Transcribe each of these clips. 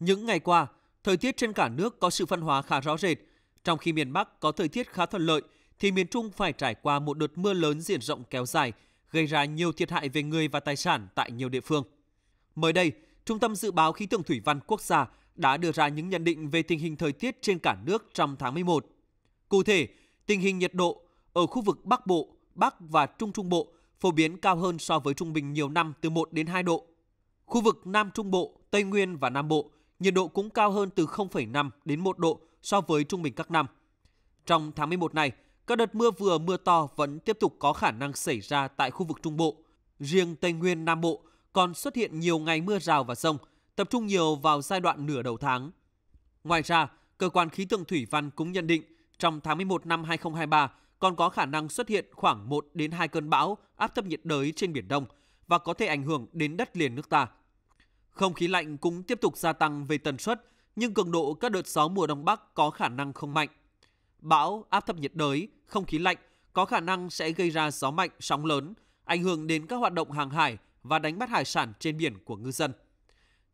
Những ngày qua, thời tiết trên cả nước có sự phân hóa khá rõ rệt. Trong khi miền Bắc có thời tiết khá thuận lợi, thì miền Trung phải trải qua một đợt mưa lớn diện rộng kéo dài, gây ra nhiều thiệt hại về người và tài sản tại nhiều địa phương. Mới đây, Trung tâm Dự báo Khí tượng Thủy văn Quốc gia đã đưa ra những nhận định về tình hình thời tiết trên cả nước trong tháng 11. Cụ thể, tình hình nhiệt độ ở khu vực Bắc Bộ, Bắc và Trung Trung Bộ phổ biến cao hơn so với trung bình nhiều năm từ 1 đến 2 độ. Khu vực Nam Trung Bộ, Tây Nguyên và Nam Bộ nhiệt độ cũng cao hơn từ 0,5 đến 1 độ so với trung bình các năm. Trong tháng 11 này, các đợt mưa vừa mưa to vẫn tiếp tục có khả năng xảy ra tại khu vực Trung Bộ. Riêng Tây Nguyên, Nam Bộ còn xuất hiện nhiều ngày mưa rào và rông, tập trung nhiều vào giai đoạn nửa đầu tháng. Ngoài ra, cơ quan khí tượng thủy văn cũng nhận định trong tháng 11 năm 2023 còn có khả năng xuất hiện khoảng 1 đến 2 cơn bão áp thấp nhiệt đới trên biển Đông và có thể ảnh hưởng đến đất liền nước ta. Không khí lạnh cũng tiếp tục gia tăng về tần suất, nhưng cường độ các đợt gió mùa Đông Bắc có khả năng không mạnh. Bão, áp thấp nhiệt đới, không khí lạnh có khả năng sẽ gây ra gió mạnh, sóng lớn, ảnh hưởng đến các hoạt động hàng hải và đánh bắt hải sản trên biển của ngư dân.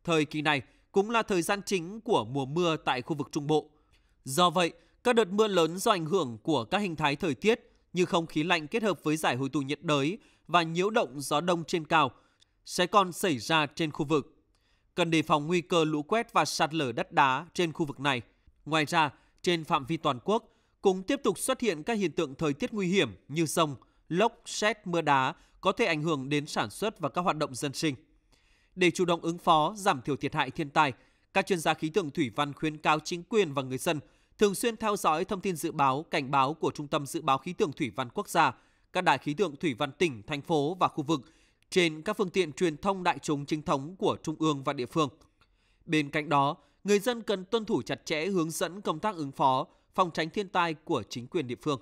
Thời kỳ này cũng là thời gian chính của mùa mưa tại khu vực Trung Bộ. Do vậy, các đợt mưa lớn do ảnh hưởng của các hình thái thời tiết như không khí lạnh kết hợp với giải hội tụ nhiệt đới và nhiễu động gió đông trên cao sẽ còn xảy ra trên khu vực cần đề phòng nguy cơ lũ quét và sạt lở đất đá trên khu vực này. Ngoài ra, trên phạm vi toàn quốc cũng tiếp tục xuất hiện các hiện tượng thời tiết nguy hiểm như sông, lốc, xét, mưa đá có thể ảnh hưởng đến sản xuất và các hoạt động dân sinh. Để chủ động ứng phó, giảm thiểu thiệt hại thiên tai, các chuyên gia khí tượng thủy văn khuyến cáo chính quyền và người dân thường xuyên theo dõi thông tin dự báo, cảnh báo của Trung tâm Dự báo Khí tượng Thủy văn Quốc gia, các đài khí tượng thủy văn tỉnh, thành phố và khu vực – trên các phương tiện truyền thông đại chúng chính thống của trung ương và địa phương. Bên cạnh đó, người dân cần tuân thủ chặt chẽ hướng dẫn công tác ứng phó, phòng tránh thiên tai của chính quyền địa phương.